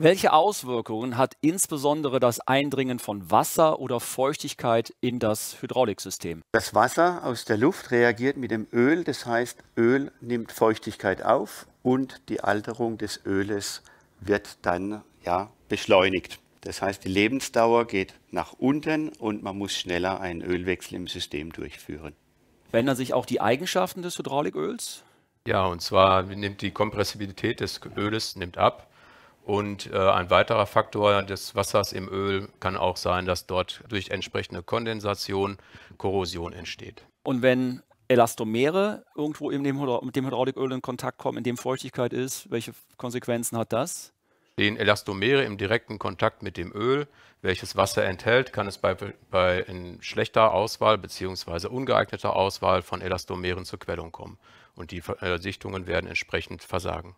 Welche Auswirkungen hat insbesondere das Eindringen von Wasser oder Feuchtigkeit in das Hydrauliksystem? Das Wasser aus der Luft reagiert mit dem Öl, das heißt Öl nimmt Feuchtigkeit auf und die Alterung des Öles wird dann ja, beschleunigt. Das heißt, die Lebensdauer geht nach unten und man muss schneller einen Ölwechsel im System durchführen. Verändern sich auch die Eigenschaften des Hydrauliköls? Ja, und zwar nimmt die Kompressibilität des Öles nimmt ab und äh, ein weiterer Faktor des Wassers im Öl kann auch sein, dass dort durch entsprechende Kondensation Korrosion entsteht. Und wenn Elastomere irgendwo dem, mit dem Hydrauliköl in Kontakt kommen, in dem Feuchtigkeit ist, welche Konsequenzen hat das? Den Elastomere im direkten Kontakt mit dem Öl, welches Wasser enthält, kann es bei, bei schlechter Auswahl bzw. ungeeigneter Auswahl von Elastomeren zur Quellung kommen. Und die äh, Sichtungen werden entsprechend versagen.